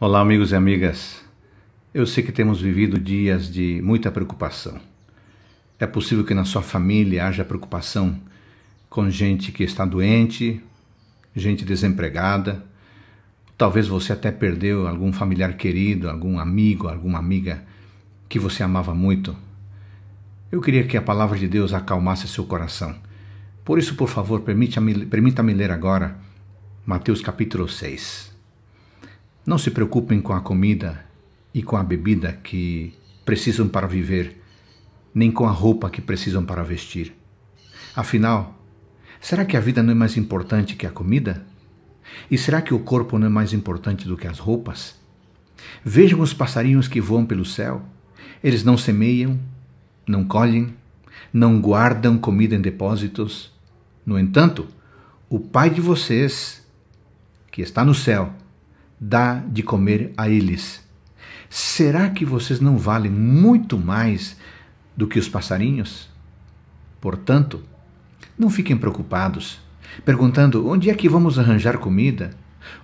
Olá, amigos e amigas. Eu sei que temos vivido dias de muita preocupação. É possível que na sua família haja preocupação com gente que está doente, gente desempregada. Talvez você até perdeu algum familiar querido, algum amigo, alguma amiga que você amava muito. Eu queria que a palavra de Deus acalmasse seu coração. Por isso, por favor, permita-me ler agora Mateus capítulo 6. Não se preocupem com a comida e com a bebida que precisam para viver, nem com a roupa que precisam para vestir. Afinal, será que a vida não é mais importante que a comida? E será que o corpo não é mais importante do que as roupas? Vejam os passarinhos que voam pelo céu. Eles não semeiam, não colhem, não guardam comida em depósitos. No entanto, o Pai de vocês, que está no céu, dá de comer a eles. Será que vocês não valem muito mais do que os passarinhos? Portanto, não fiquem preocupados, perguntando onde é que vamos arranjar comida,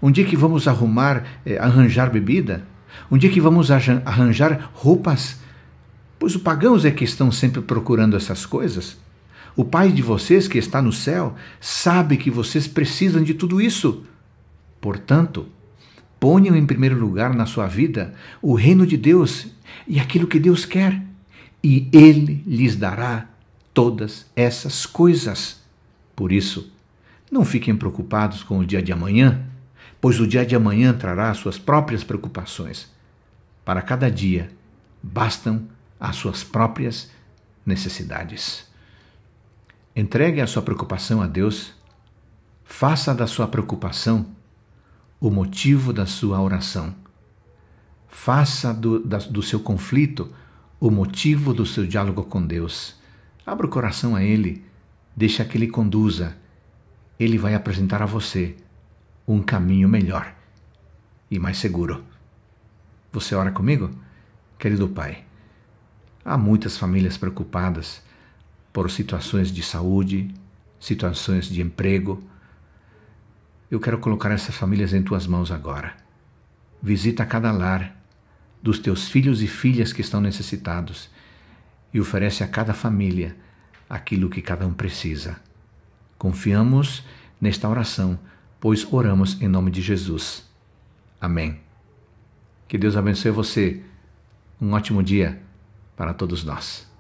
onde é que vamos arrumar, eh, arranjar bebida, onde é que vamos arranjar roupas, pois os pagãos é que estão sempre procurando essas coisas. O Pai de vocês que está no céu sabe que vocês precisam de tudo isso. Portanto, Ponham em primeiro lugar na sua vida o reino de Deus e aquilo que Deus quer, e Ele lhes dará todas essas coisas. Por isso, não fiquem preocupados com o dia de amanhã, pois o dia de amanhã trará suas próprias preocupações. Para cada dia bastam as suas próprias necessidades. Entregue a sua preocupação a Deus. Faça da sua preocupação o motivo da sua oração. Faça do, da, do seu conflito o motivo do seu diálogo com Deus. Abra o coração a Ele, deixa que Ele conduza. Ele vai apresentar a você um caminho melhor e mais seguro. Você ora comigo? Querido Pai, há muitas famílias preocupadas por situações de saúde, situações de emprego, eu quero colocar essas famílias em tuas mãos agora. Visita cada lar dos teus filhos e filhas que estão necessitados e oferece a cada família aquilo que cada um precisa. Confiamos nesta oração, pois oramos em nome de Jesus. Amém. Que Deus abençoe você. Um ótimo dia para todos nós.